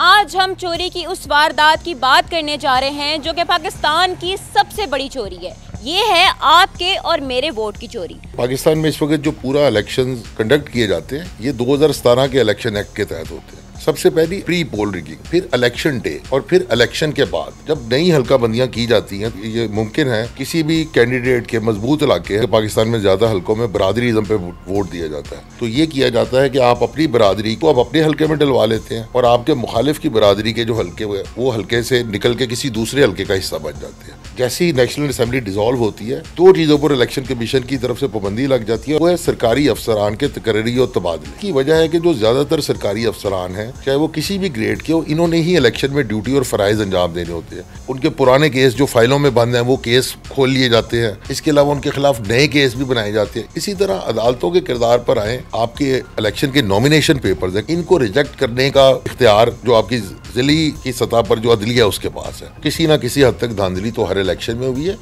आज हम चोरी की उस वारदात की बात करने जा रहे हैं जो कि पाकिस्तान की सबसे बड़ी चोरी है ये है आपके और मेरे वोट की चोरी पाकिस्तान में इस वक्त जो पूरा इलेक्शन कंडक्ट किए जाते हैं ये 2017 के इलेक्शन एक्ट के तहत होते हैं सबसे पहली प्री पोल रिगिंग फिर इलेक्शन डे और फिर इलेक्शन के बाद जब नई हल्का बंदियां की जाती हैं तो ये मुमकिन है किसी भी कैंडिडेट के मजबूत इलाके पाकिस्तान में ज्यादा हल्कों में बरादरी पे वोट दिया जाता है तो ये किया जाता है कि आप अपनी बरादरी को आप अपने हल्के में डलवा लेते हैं और आपके मुखालिफ की बरदरी के जो हल्के हुए वो हल्के से निकल के किसी दूसरे हल्के का हिस्सा बन जाते हैं जैसे ही नेशनल असम्बली डिजोल्व होती है दो चीज़ों पर इलेक्शन कमीशन की तरफ से पाबंदी लग जाती है वो है सरकारी अफसरान के तकरीरी और तबादले की वजह है कि जो ज्यादातर सरकारी अफसरान है हैं चाहे वो किसी भी ग्रेड के हो इन्होंने ही इलेक्शन में ड्यूटी और फ़राइज़ अंजाम देने होते हैं उनके पुराने केस जो फाइलों में बंद हैं वो केस खोल लिए जाते हैं इसके अलावा उनके खिलाफ नए केस भी बनाए जाते हैं इसी तरह अदालतों के किरदार पर आए आपके इलेक्शन के नॉमिनेशन पेपर हैं इनको रिजेक्ट करने का इख्तियार जो आपकी जिली की सतह पर जो अदलिया है उसके पास है किसी ना किसी हद तक धांधली तो हर इलेक्शन में हुई है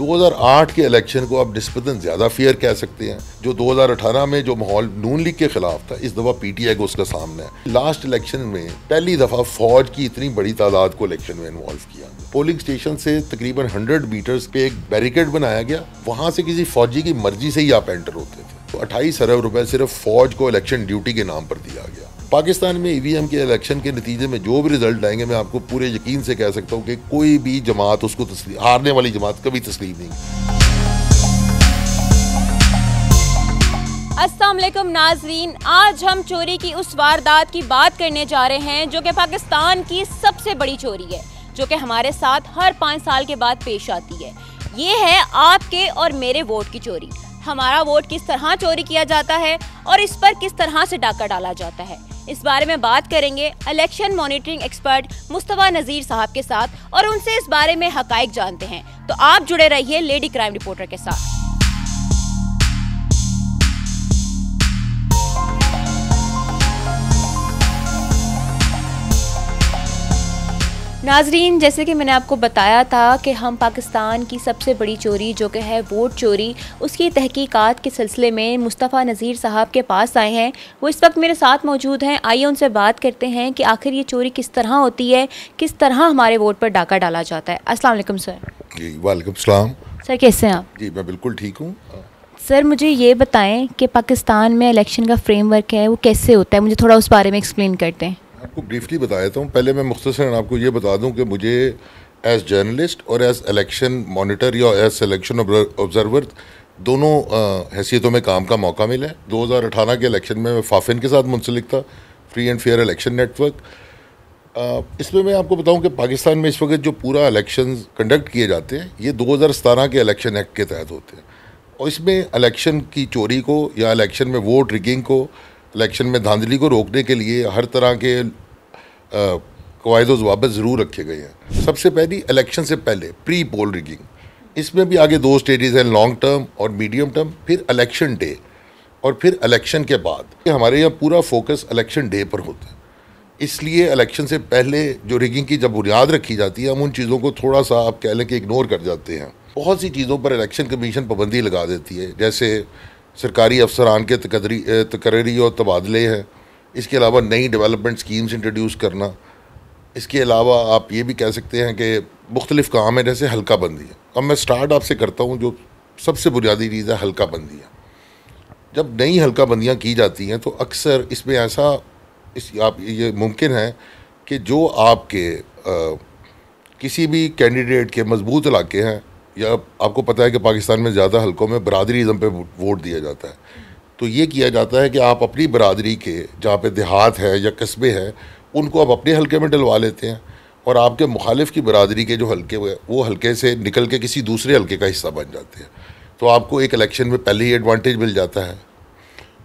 2008 के इलेक्शन को आप नस्बता ज़्यादा फेयर कह सकते हैं जो 2018 में जो माहौल नून लीग के खिलाफ था इस दफ़ा पी को उसका सामना है लास्ट इलेक्शन में पहली दफ़ा फौज की इतनी बड़ी तादाद को इलेक्शन में इन्वॉल्व किया पोलिंग स्टेशन से तकरीबन 100 मीटर्स पे एक बैरिकेड बनाया गया वहाँ से किसी फौजी की मर्जी से ही आप एंटर होते थे तो अट्ठाईस अरब रुपये सिर्फ फौज को इलेक्शन ड्यूटी के नाम पर दिया गया पाकिस्तान में ई e के इलेक्शन के नतीजे में जो भी रिजल्ट आएंगे मैं आपको पूरे यकीन से कह सकता हूँ कि कोई भी जमात उसको तस्लीम हारने वाली जमात कभी तस्लीम नहीं असलम नाजरीन आज हम चोरी की उस वारदात की बात करने जा रहे हैं जो कि पाकिस्तान की सबसे बड़ी चोरी है जो कि हमारे साथ हर पाँच साल के बाद पेश आती है ये है आपके और मेरे वोट की चोरी हमारा वोट किस तरह चोरी किया जाता है और इस पर किस तरह से डाका डाला जाता है इस बारे में बात करेंगे election monitoring expert Mustafa Nazir साहब के साथ और उनसे इस बारे में हक जानते हैं तो आप जुड़े रहिए लेडी क्राइम रिपोर्टर के साथ नाजरीन जैसे कि मैंने आपको बताया था कि हम पाकिस्तान की सबसे बड़ी चोरी जो कि है वोट चोरी उसकी तहकीकात के सिलसिले में मुस्तफ़ा नज़ीर साहब के पास आए हैं वो इस वक्त मेरे साथ मौजूद हैं आइए उनसे बात करते हैं कि आखिर ये चोरी किस तरह होती है किस तरह हमारे वोट पर डाका डाला जाता है असलम सर जी वालेकुम सर कैसे हैं आप जी मैं बिल्कुल ठीक हूँ सर मुझे ये बताएं कि पाकिस्तान में इलेक्शन का फ्रेमवर्क है वो कैसे होता है मुझे थोड़ा उस बारे में एक्सप्लेन करते हैं आपको ब्रीफली बता देता हूँ पहले मैं मुख्तसर आपको ये बता दूँ कि मुझे एज जर्नलिस्ट और एज इलेक्शन मॉनिटर या एज सेलेक्शन ऑब्जर्वर दोनों हैसियतों में काम का मौका मिला है दो हज़ार अठारह के इलेक्शन में मैं फाफिन के साथ मुंसलिक था free and fair election network इसमें मैं आपको बताऊं कि पाकिस्तान में इस वक्त जो पूरा इलेक्शन कंडक्ट किए जाते हैं ये दो हज़ार सतारह के इलेक्शन एक्ट के तहत होते हैं और इसमें इलेक्शन की चोरी को या इलेक्शन में वोट रिगिंग को इलेक्शन में धांधली को रोकने के लिए हर तरह के कवायदों जवाब ज़रूर रखे गए हैं सबसे पहली इलेक्शन से पहले प्री पोल रिगिंग इसमें भी आगे दो स्टेजेस हैं लॉन्ग टर्म और मीडियम टर्म फिर इलेक्शन डे और फिर इलेक्शन के बाद हमारे यहाँ पूरा फोकस इलेक्शन डे पर होता है इसलिए इलेक्शन से पहले जो रिगिंग की जब बुनियाद रखी जाती है हम उन चीज़ों को थोड़ा सा आप कह लें कि इग्नोर कर जाते हैं बहुत सी चीज़ों पर इलेक्शन कमीशन पाबंदी लगा देती है जैसे सरकारी अफसरान के तकदरी तकररी और तबादले हैं इसके अलावा नई डेवलपमेंट स्कीम्स इंट्रोड्यूस करना इसके अलावा आप ये भी कह सकते हैं कि मुख्तलिफ काम है जैसे हल्का बंदी है अब मैं स्टार्ट आपसे करता हूँ जो सबसे बुनियादी चीज़ है हल्का बंदियाँ जब नई हल्का बंदियाँ की जाती हैं तो अक्सर इसमें ऐसा इस आप ये मुमकिन है कि जो आपके आ, किसी भी कैंडिडेट के मजबूत इलाके हैं या आपको पता है कि पाकिस्तान में ज़्यादा हलकों में बरदरीज़म पे वोट दिया जाता है तो ये किया जाता है कि आप अपनी बरदरी के जहाँ पे देहात है या कस्बे हैं उनको आप अपने हलके में डलवा लेते हैं और आपके मुखालिफ की बरदरी के जो हुए वो हल्के से निकल के किसी दूसरे हल्के का हिस्सा बन जाते हैं तो आपको एक इलेक्शन में पहले ही एडवांटेज मिल जाता है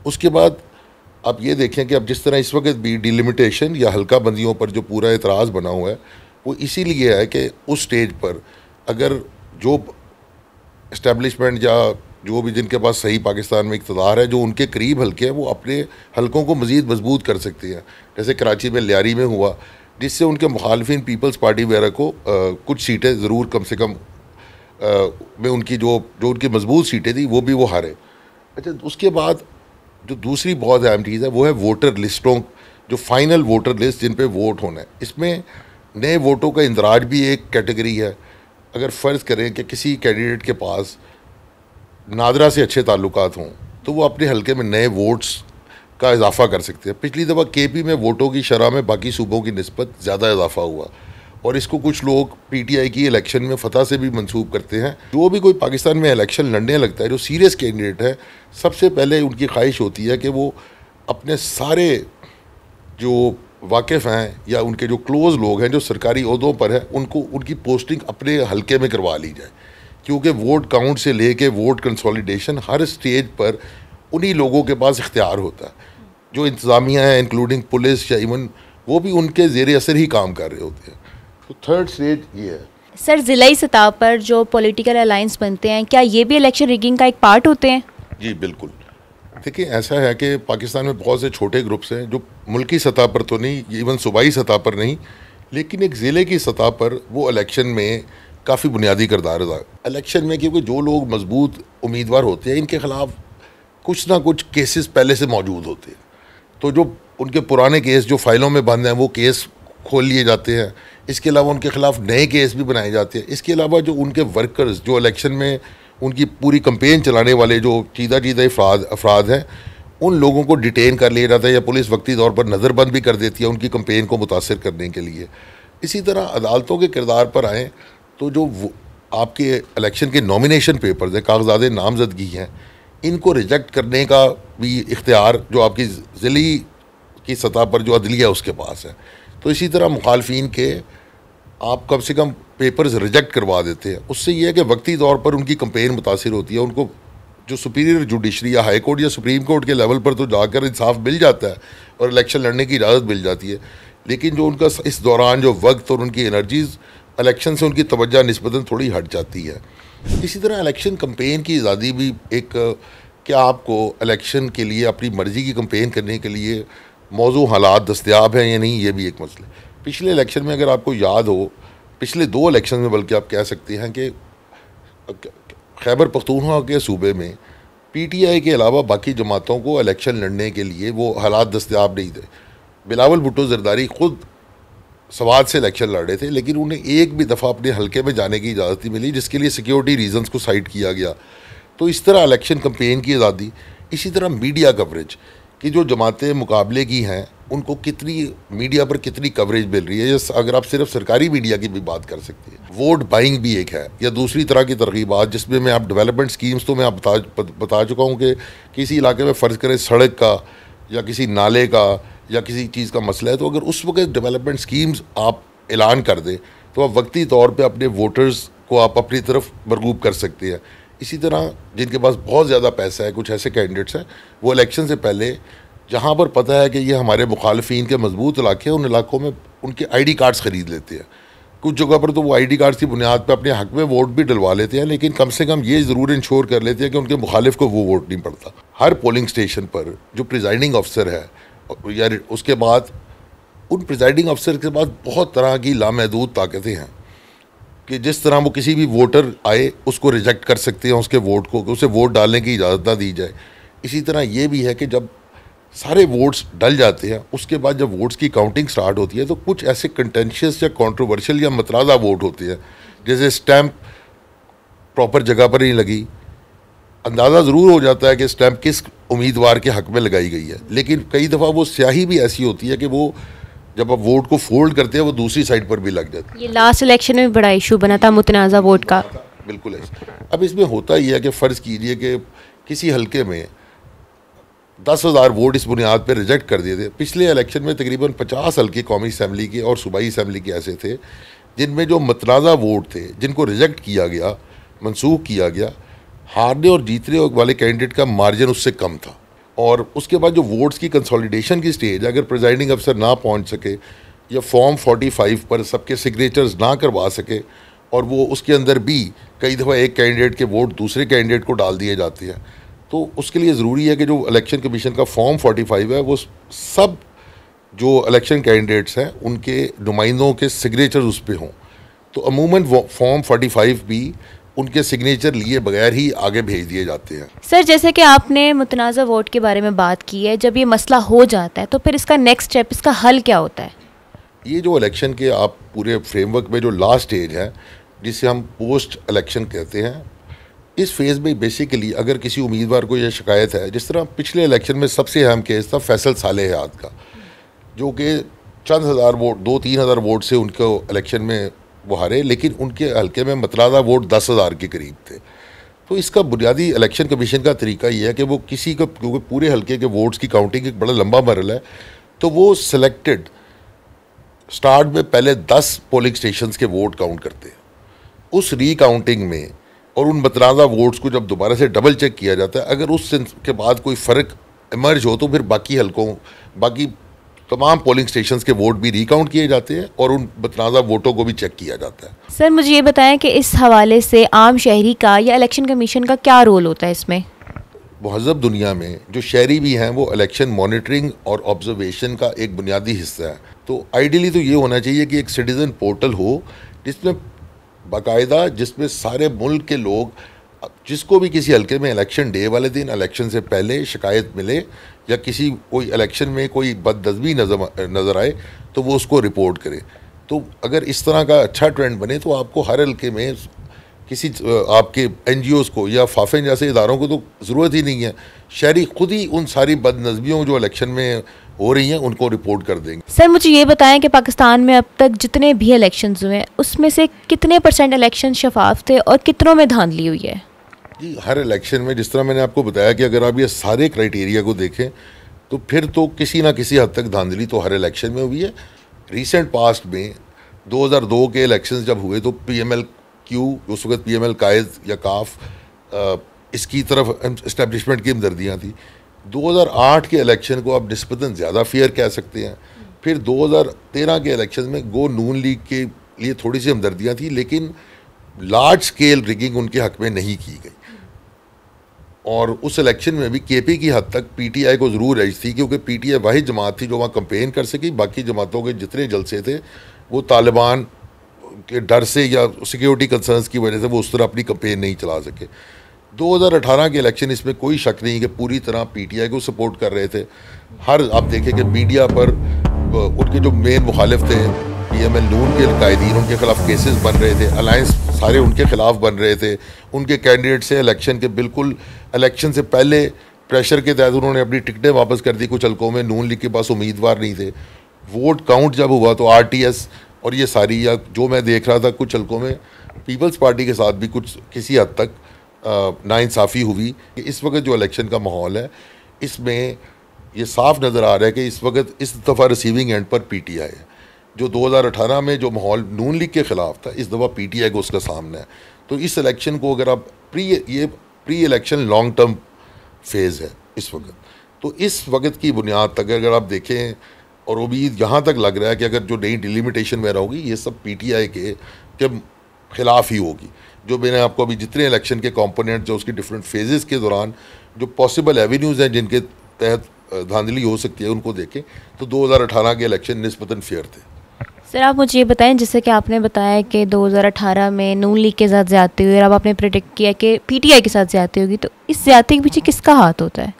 उसके बाद आप ये देखें कि अब जिस तरह इस वक्त भी डिलिमिटेशन या हल्का बंदियों पर जो पूरा एतराज़ बना हुआ है वो इसीलिए है कि उस स्टेज पर अगर जो इस्टेब्लिशमेंट या जो भी जिनके पास सही पाकिस्तान में इकतदार है जो उनके करीब हल्के हैं वो अपने हलकों को मज़ीद मजबूत कर सकते हैं जैसे कराची में लियारी में हुआ जिससे उनके मुखालफिन पीपल्स पार्टी वगैरह को आ, कुछ सीटें ज़रूर कम से कम आ, में उनकी जो जो उनकी मजबूत सीटें थी वो भी वो हारे अच्छा उसके बाद जो दूसरी बहुत अहम चीज़ है वो है वोटर लिस्टों जो फाइनल वोटर लिस्ट जिन पर वोट होना है इसमें नए वोटों का इंदराज भी एक कैटेगरी है अगर फ़र्ज़ करें कि किसी कैंडिडेट के पास नादरा से अच्छे ताल्लुक हों तो वो अपने हलके में नए वोट्स का इजाफा कर सकते हैं पिछली दफ़ा के पी में वोटों की शरह में बाकी सूबों की नस्बत ज़्यादा इजाफा हुआ और इसको कुछ लोग पी टी आई की इलेक्शन में फतह से भी मंसूब करते हैं जो भी कोई पाकिस्तान में इलेक्शन लड़ने लगता है जो सीरियस कैंडिडेट है सबसे पहले उनकी ख्वाहिश होती है कि वो अपने सारे जो वाकिफ़ हैं या उनके जो क्लोज़ लोग हैं जो सरकारी अहदों पर हैं उनको उनकी पोस्टिंग अपने हलके में करवा ली जाए क्योंकि वोट काउंट से ले कर वोट कंसोलिडेशन हर स्टेज पर उन्हीं लोगों के पास इख्तियार होता है जो इंतज़ामिया हैं इंक्लूडिंग पुलिस या इवन वो भी उनके जेर असर ही काम कर रहे होते हैं तो थर्ड स्टेज ये है सर जिला सतह पर जो पॉलिटिकल अलाइंस बनते हैं क्या ये भी इलेक्शन रिगिंग का एक पार्ट होते हैं जी बिल्कुल देखिए ऐसा है कि पाकिस्तान में बहुत से छोटे ग्रुप्स हैं जो मुल्की सतह पर तो नहीं इवन सूबाई सतह पर नहीं लेकिन एक ज़िले की सतह पर वो इलेक्शन में काफ़ी बुनियादी करदार अदा इलेक्शन में क्योंकि जो लोग मजबूत उम्मीदवार होते हैं इनके ख़िलाफ़ कुछ ना कुछ केसेस पहले से मौजूद होते हैं तो जो उनके पुराने केस जो फाइलों में बंद हैं वो केस खोल लिए जाते हैं इसके अलावा उनके ख़िलाफ़ नए केस भी बनाए जाते हैं इसके अलावा जो उनके वर्कर्स जो इलेक्शन में उनकी पूरी कंपेन चलाने वाले जो चीदा चीदा अफराद अफराद हैं उन लोगों को डिटेन कर लिया जाता है या पुलिस वक्ती तौर पर नज़रबंद भी कर देती है उनकी कंपेन को मुतासर करने के लिए इसी तरह अदालतों के किरदार पर आएँ तो जो आपके इलेक्शन के नॉमिनेशन पेपर्स हैं कागजात नामजदगी हैं इनको रिजेक्ट करने का भी इख्तियार जो आपकी ज़िली की सतह पर जो अदलिया उसके पास है तो इसी तरह मुखालफी के आप कम से कम पेपर्स रिजेक्ट करवा देते हैं उससे यह है कि वक्ती तौर पर उनकी कंपेन मुतासर होती है उनको जो सुपीरियर जुडिशरी या हाई कोर्ट या सुप्रीम कोर्ट के लेवल पर तो जाकर इंसाफ मिल जाता है और इलेक्शन लड़ने की इजाज़त मिल जाती है लेकिन जो उनका इस दौरान जो वक्त और उनकी एनर्जीज़ इलेक्शन से उनकी तवज्जा नस्बता थोड़ी हट जाती है इसी तरह इलेक्शन कम्पेन की आज़ादी भी एक क्या आपको इलेक्शन के लिए अपनी मर्ज़ी की कम्पेन करने के लिए मौजू हालात दस्तियाब हैं या नहीं ये भी एक मसला है पिछले इलेक्शन में अगर आपको याद हो पिछले दो इलेक्शन में बल्कि आप कह सकते हैं कि खैबर पख्तूनवा के सूबे में पीटीआई के अलावा बाकी जमातों को इलेक्शन लड़ने के लिए वो हालात दस्तियाब नहीं थे बिलावल भुट्टो जरदारी खुद सवाल से इलेक्शन लड़ रहे थे लेकिन उन्हें एक भी दफ़ा अपने हलके में जाने की इजाज़त नहीं मिली जिसके लिए सिक्योरिटी रीजंस को साइड किया गया तो इस तरह इलेक्शन कम्पेन की आज़ादी इसी तरह मीडिया कवरेज कि जो जमातें मुकाबले की हैं उनको कितनी मीडिया पर कितनी कवरेज मिल रही है या अगर आप सिर्फ सरकारी मीडिया की भी बात कर सकते हैं वोट बाइंग भी एक है या दूसरी तरह की तरकीबात जिसमें मैं आप डेवलपमेंट स्कीम्स तो मैं आप बता बता चुका हूँ कि किसी इलाके में फ़र्ज़ करें सड़क का या किसी नाले का या किसी चीज़ का मसला है तो अगर उस वक्त डेवलपमेंट स्कीम्स आप ऐलान कर दें तो आप वक्ती तौर पर अपने वोटर्स को आप अपनी तरफ मरगूब कर सकते हैं इसी तरह जिनके पास बहुत ज़्यादा पैसा है कुछ ऐसे कैंडिडेट्स हैं वो इलेक्शन से पहले जहाँ पर पता है कि ये हमारे मुखालफी के मजबूत इलाके हैं उन इलाकों में उनके आईडी कार्ड्स ख़रीद लेते हैं कुछ जगह पर तो वो आईडी कार्ड्स की बुनियाद पर अपने हक में वोट भी डलवा लेते हैं लेकिन कम से कम ये ज़रूर इंश्योर कर लेते हैं कि उनके मुखालिफ को वो वोट नहीं पड़ता हर पोलिंग स्टेशन पर जो प्रिजाइडिंग ऑफिसर है या उसके बाद उन प्रिजाइडिंग ऑफिसर के पास बहुत तरह की लामहदूद ताकतें हैं कि जिस तरह वो किसी भी वोटर आए उसको रिजेक्ट कर सकते हैं उसके वोट को उसे वोट डालने की इजाज़त ना दी जाए इसी तरह ये भी है कि जब सारे वोट्स डल जाते हैं उसके बाद जब वोट्स की काउंटिंग स्टार्ट होती है तो कुछ ऐसे कंटेंशियस या कंट्रोवर्शियल या मतराज़ा वोट होते हैं जैसे स्टैम्प प्रॉपर जगह पर नहीं लगी अंदाज़ा ज़रूर हो जाता है कि स्टैम्प किस उम्मीदवार के हक में लगाई गई है लेकिन कई दफ़ा वो स्याही भी ऐसी होती है कि वो जब आप वोट को फोल्ड करते हैं वो दूसरी साइड पर भी लग जाते हैं ये लास्ट इलेक्शन में बड़ा इशू बना था मुतनाज़ा वोट का बिल्कुल है अब इसमें होता ही है कि फ़र्ज़ कीजिए कि किसी हल्के में दस हज़ार वोट इस बुनियाद पर रिजेक्ट कर दिए थे पिछले इलेक्शन में तकरीबन पचास हल्के कौमी असम्बली के और सूबाई असम्बली के ऐसे थे जिनमें जो मतनाज़ा वोट थे जिनको रिजेक्ट किया गया मनसूख किया गया हारने और जीतने वाले कैंडिडेट का मार्जिन उससे कम था और उसके बाद जो वोट्स की कंसोलिडेशन की स्टेज अगर प्रिजाइडिंग अफसर ना पहुंच सके या फॉर्म 45 पर सबके सिग्नेचर्स ना करवा सके और वो उसके अंदर भी कई दफ़ा एक कैंडिडेट के वोट दूसरे कैंडिडेट को डाल दिए जाते हैं तो उसके लिए ज़रूरी है कि जो इलेक्शन कमीशन का फॉर्म 45 है वो सब जो इलेक्शन कैंडिडेट्स हैं उनके नुमाइंदों के सिग्नेचर्स उस पर हों तो अमूमन फॉर्म फ़ाइव भी उनके सिग्नेचर लिए बगैर ही आगे भेज दिए जाते हैं सर जैसे कि आपने मुतनाज़ वोट के बारे में बात की है जब ये मसला हो जाता है तो फिर इसका नेक्स्ट स्टेप इसका हल क्या होता है ये जो इलेक्शन के आप पूरे फ्रेमवर्क में जो लास्ट स्टेज है जिसे हम पोस्ट इलेक्शन कहते हैं इस फेज़ में बेसिकली अगर किसी उम्मीदवार को यह शिकायत है जिस तरह पिछले इलेक्शन में सबसे अहम केस था फैसल साले सालेहात का जो कि चंद हज़ार वोट दो तीन हज़ार वोट से उनको इलेक्शन में वो हारे लेकिन उनके हल्के में मतलादा वोट दस हज़ार के करीब थे तो इसका बुनियादी इलेक्शन कमीशन का तरीका ये है कि वो किसी का क्योंकि पूरे हल्के के वोट्स की काउंटिंग एक बड़ा लंबा मरल है तो वो सिलेक्टेड स्टार्ट में पहले दस पोलिंग स्टेशन के वोट काउंट करते हैं उस रिकाउंटिंग में और उन मतलाजा वोट्स को जब दोबारा से डबल चेक किया जाता है अगर उस के बाद कोई फ़र्क इमर्ज हो तो फिर बाकी हल्कों बाकी तमाम पोलिंग स्टेशन के वोट भी रिकाउंट किए जाते हैं और उन बतनाजा वोटों को भी चेक किया जाता है सर मुझे ये बताएं कि इस हवाले से आम शहरी का या इलेक्शन कमीशन का क्या रोल होता है इसमें महजब दुनिया में जो शहरी भी हैं वो इलेक्शन मॉनिटरिंग और ऑब्जर्वेशन का एक बुनियादी हिस्सा है तो आइडियली तो ये होना चाहिए कि एक सिटीज़न पोर्टल हो जिसमें बाकायदा जिसमें सारे मुल्क के लोग जिसको भी किसी हल्के में इलेक्शन डे वाले दिन इलेक्शन से पहले शिकायत मिले या किसी कोई इलेक्शन में कोई बददबी नजर नज़र आए तो वो उसको रिपोर्ट करे तो अगर इस तरह का अच्छा ट्रेंड बने तो आपको हर हल्के में किसी आपके एन को या फाफे जैसे इदारों को तो ज़रूरत ही नहीं है शहरी खुद ही उन सारी बदनजमियों जो इलेक्शन में हो रही हैं उनको रिपोर्ट कर देंगे सर मुझे ये बताएं कि पाकिस्तान में अब तक जितने भी इलेक्शन हुए हैं उसमें से कितने परसेंट इलेक्शन शफाफ थे और कितनों में धांधली हुई है जी हर इलेक्शन में जिस तरह मैंने आपको बताया कि अगर आप ये सारे क्राइटेरिया को देखें तो फिर तो किसी ना किसी हद तक धांधली तो हर इलेक्शन में हुई है रिसेंट पास्ट में 2002 के इलेक्शंस जब हुए तो पीएमएल क्यू उस वक्त पी एम एल कायद या काफ इसकी तरफ इस्टेब्लिशमेंट की हमदर्दियाँ थी 2008 के इलेक्शन को आप डिस्पतन ज़्यादा फेयर कह सकते हैं फिर 2013 के इलेक्शन में गो नून लीग के लिए थोड़ी सी हमदर्दियाँ थी लेकिन लार्ज स्केल रिगिंग उनके हक में नहीं की गई और उस इलेक्शन में भी के की हद तक पी को ज़रूर एज थी क्योंकि पीटीआई वही जमात थी जो वहाँ कंपेन कर सकी बाकी जमातों के जितने जलसे थे वो तालिबान के डर से या सिक्योरिटी कंसर्न्स की वजह से वो उस तरह अपनी कंपेन नहीं चला सके 2018 के इलेक्शन इसमें कोई शक नहीं कि पूरी तरह पीटीआई को सपोर्ट कर रहे थे हर आप देखें कि मीडिया पर उनके जो मेन मुखालिफ थे पीएमएल नून के कायदीन उनके खिलाफ केसेस बन रहे थे अलायंस सारे उनके खिलाफ बन रहे थे उनके कैंडिडेट से इलेक्शन के बिल्कुल इलेक्शन से पहले प्रेशर के तहत उन्होंने अपनी टिकटें वापस कर दी कुछ हलकों में नून लीग के पास उम्मीदवार नहीं थे वोट काउंट जब हुआ तो आर और ये सारी या जो मैं देख रहा था कुछ हल्कों में पीपल्स पार्टी के साथ भी कुछ किसी हद तक नाइंसाफ़ी हुई कि इस वक्त जो इलेक्शन का माहौल है इसमें ये साफ नज़र आ रहा है कि इस वक्त इस दफ़ा रिसीविंग एंड पर पीटीआई है जो 2018 में जो माहौल नून लीग के ख़िलाफ़ था इस दफ़ा पी टी आई को उसका सामना है तो इस इलेक्शन को अगर आप प्री ये pre election long term phase है इस वक्त तो इस वक्त की बुनियाद तक अगर आप देखें और वो भी यहाँ तक लग रहा है कि अगर जो नई डिलिमिटेशन वगैरह होगी ये सब पी टी आई के, के ख़िलाफ़ ही होगी जो मैंने आपको अभी जितने इलेक्शन के कॉम्पोनेंट जो उसकी डिफरेंट फेजेस के दौरान जो पॉसिबल एवेन्यूज़ हैं जिनके तहत धांधली हो सकती है उनको देखें तो 2018 के इलेक्शन नस्बता फेयर थे सर आप मुझे ये बताएं जैसे कि आपने बताया कि 2018 में नून लीग के साथ ज्यादा हुई और अब आपने प्रिडिक्ट किया कि पीटीआई के साथ ज्यादा होगी तो इस ज्यादा के पीछे किसका हाथ होता है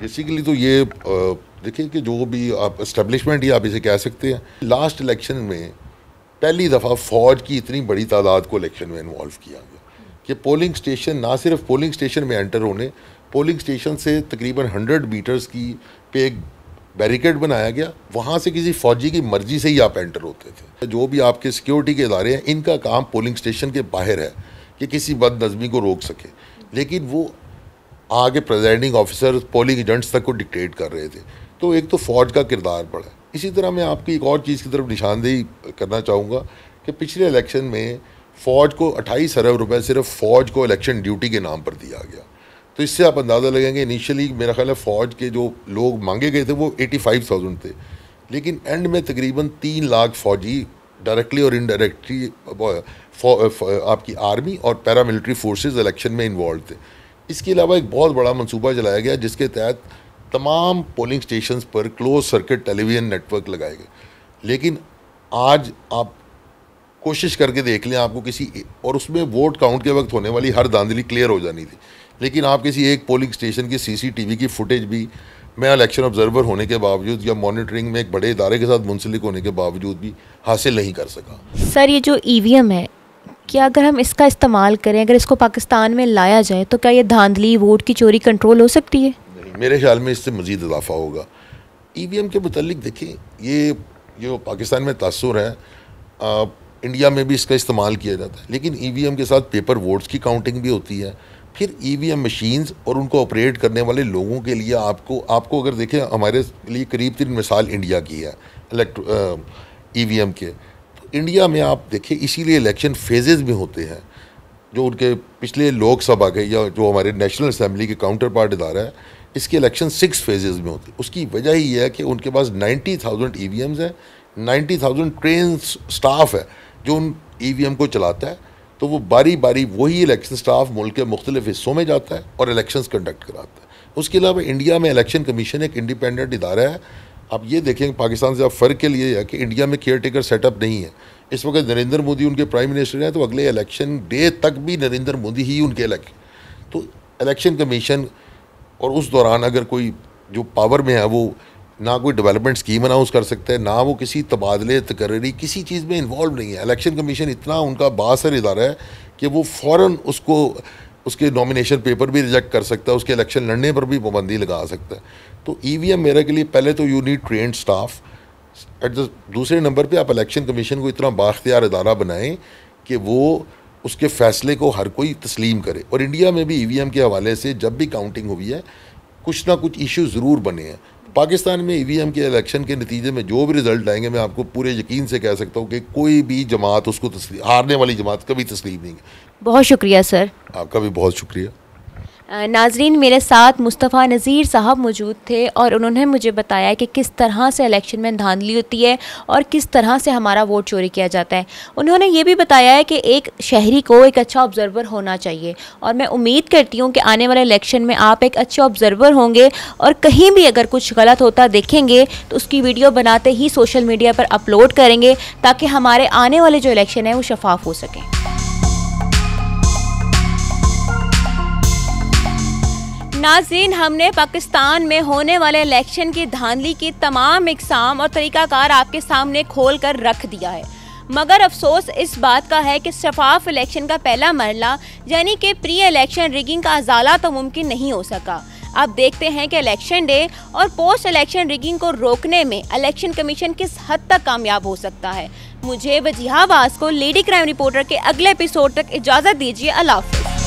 बेसिकली तो ये देखिए कि जो भी आप इस्टेब्लिशमेंट ही आप इसे कह सकते हैं लास्ट इलेक्शन में पहली दफ़ा फ़ौज की इतनी बड़ी तादाद को इलेक्शन में इन्वॉल्व किया गया कि पोलिंग स्टेशन ना सिर्फ पोलिंग स्टेशन में एंटर होने पोलिंग स्टेशन से तकरीबन 100 मीटर्स की पे एक बैरिकेड बनाया गया वहाँ से किसी फौजी की मर्जी से ही आप एंटर होते थे जो भी आपके सिक्योरिटी के इदारे हैं इनका काम पोलिंग स्टेशन के बाहर है कि किसी बद नज़मी को रोक सके लेकिन वो आगे प्रेजेंडिंग ऑफिसर पोलिंग एजेंट्स तक को डिक्टेट कर रहे थे तो एक तो फ़ौज का किरदार बढ़ा इसी तरह मैं आपकी एक और चीज़ की तरफ निशानदेही करना चाहूँगा कि पिछले इलेक्शन में फ़ौज को अट्ठाईस अरब रुपए सिर्फ फ़ौज को इलेक्शन ड्यूटी के नाम पर दिया गया तो इससे आप अंदाज़ा लगेंगे इनिशियली मेरा ख्याल है फ़ौज के जो लोग मांगे गए थे वो एटी फाइव थाउजेंड थे लेकिन एंड में तकरीबन तीन लाख फौजी डायरेक्टली और इनडायरेक्टली आपकी आर्मी और पैरामिलिट्री फोर्सेस इलेक्शन में इन्वॉल्व थे इसके अलावा एक बहुत बड़ा मंसूबा चलाया गया जिसके तहत तमाम पोलिंग स्टेशन पर क्लोज सर्किट टेलीविज़न नेटवर्क लगाए गए लेकिन आज आप कोशिश करके देख लें आपको किसी और उसमें वोट काउंट के वक्त होने वाली हर धांधली क्लियर हो जानी थी लेकिन आप किसी एक पोलिंग स्टेशन की सीसीटीवी की फुटेज भी मैं इलेक्शन ऑब्जर्वर होने के बावजूद या मॉनिटरिंग में एक बड़े इदारे के साथ मुंसलिक होने के बावजूद भी हासिल नहीं कर सका सर ये जो ई e है क्या अगर हम इसका इस्तेमाल करें अगर इसको पाकिस्तान में लाया जाए तो क्या ये धांधली वोट की चोरी कंट्रोल हो सकती है नहीं मेरे ख्याल में इससे मज़ीद इजाफा होगा ई वी एम के मतलब देखिए ये जो पाकिस्तान में तसुर है आ, इंडिया में भी इसका इस्तेमाल किया जाता है लेकिन ई वी एम के साथ पेपर वोट्स की काउंटिंग भी होती है फिर ई e मशीन्स और उनको ऑपरेट करने वाले लोगों के लिए आपको आपको अगर देखें हमारे लिए करीब तीन मिसाल इंडिया की है इलेक्ट्रो ई वी के तो इंडिया में आप देखें इसीलिए इलेक्शन फेजेस में होते हैं जो उनके पिछले लोकसभा के या जो हमारे नेशनल असम्बली के काउंटर पार्ट इधारा है इसके इलेक्शन सिक्स फेजेस में होते हैं उसकी वजह ये है कि उनके पास ninety thousand E V Ms हैं नाइन्टी थाउजेंड ट्रेन स्टाफ है जो उन ई वी एम को चलाता है तो वो बारी बारी वही इलेक्शन स्टाफ मुल्क के मुख्तलिफ हिस्सों में जाता है और इलेक्शन कंडक्ट कराता है उसके अलावा इंडिया में इलेक्शन कमीशन एक इंडिपेंडेंट इदारा है आप ये देखें पाकिस्तान से आप फ़र्क के लिए है कि इंडिया में केयर टेकर सेटअप नहीं है इस वक्त नरेंद्र मोदी उनके प्राइम मिनिस्टर हैं तो अगले इलेक्शन डे तक भी नरेंद्र मोदी ही उनके इलेक्शन तो इलेक्शन कमीशन और उस दौरान अगर कोई जो पावर में है वो ना कोई डेवलपमेंट स्कीम अनाउंस कर सकते हैं ना वो किसी तबादले तकर्री किसी चीज़ में इन्वॉल्व नहीं है इलेक्शन कमीशन इतना उनका बासर इदारा है कि वो फ़ौर उसको उसके नॉमिनेशन पेपर भी रिजेक्ट कर सकता है उसके इलेक्शन लड़ने पर भी पाबंदी लगा सकता है तो ई e मेरे के लिए पहले तो you need train staff at the दूसरे नंबर पे आप इलेक्शन कमीशन को इतना बाख्तियार अदारा बनाएं कि वो उसके फ़ैसले को हर कोई तस्लीम करे और इंडिया में भी ई e के हवाले से जब भी काउंटिंग हुई है कुछ ना कुछ इशू ज़रूर बने हैं पाकिस्तान में ई e के इलेक्शन के नतीजे में जो भी रिज़ल्ट आएंगे मैं आपको पूरे यकीन से कह सकता हूँ कि कोई भी जमात उसको हारने वाली जमात कभी तस्लीम नहीं है बहुत शुक्रिया सर आपका भी बहुत शुक्रिया नाजरीन मेरे साथ मुस्तफ़ा नज़ीर साहब मौजूद थे और उन्होंने मुझे बताया कि किस तरह से इलेक्शन में धांधली होती है और किस तरह से हमारा वोट चोरी किया जाता है उन्होंने ये भी बताया है कि एक शहरी को एक अच्छा ऑब्ज़रवर होना चाहिए और मैं उम्मीद करती हूँ कि आने वाले इलेक्शन में आप एक अच्छे ऑब्ज़रवर होंगे और कहीं भी अगर कुछ गलत होता देखेंगे तो उसकी वीडियो बनाते ही सोशल मीडिया पर अपलोड करेंगे ताकि हमारे आने वाले जो इलेक्शन हैं वो शफाफ हो सकें नाजीन हमने पाकिस्तान में होने वाले इलेक्शन की धांधली की तमाम इकसाम और तरीकाकार आपके सामने खोल कर रख दिया है मगर अफसोस इस बात का है कि शफाफ इलेक्शन का पहला मरला यानी कि प्री इलेक्शन रिगिंग का अजाला तो मुमकिन नहीं हो सका अब देखते हैं कि इलेक्शन डे और पोस्ट इलेक्शन रिगिंग को रोकने में इलेक्शन कमीशन किस हद तक कामयाब हो सकता है मुझे वजीहाबाज को लेडी क्राइम रिपोर्टर के अगले एपिसोड तक इजाज़त दीजिए अल्लाह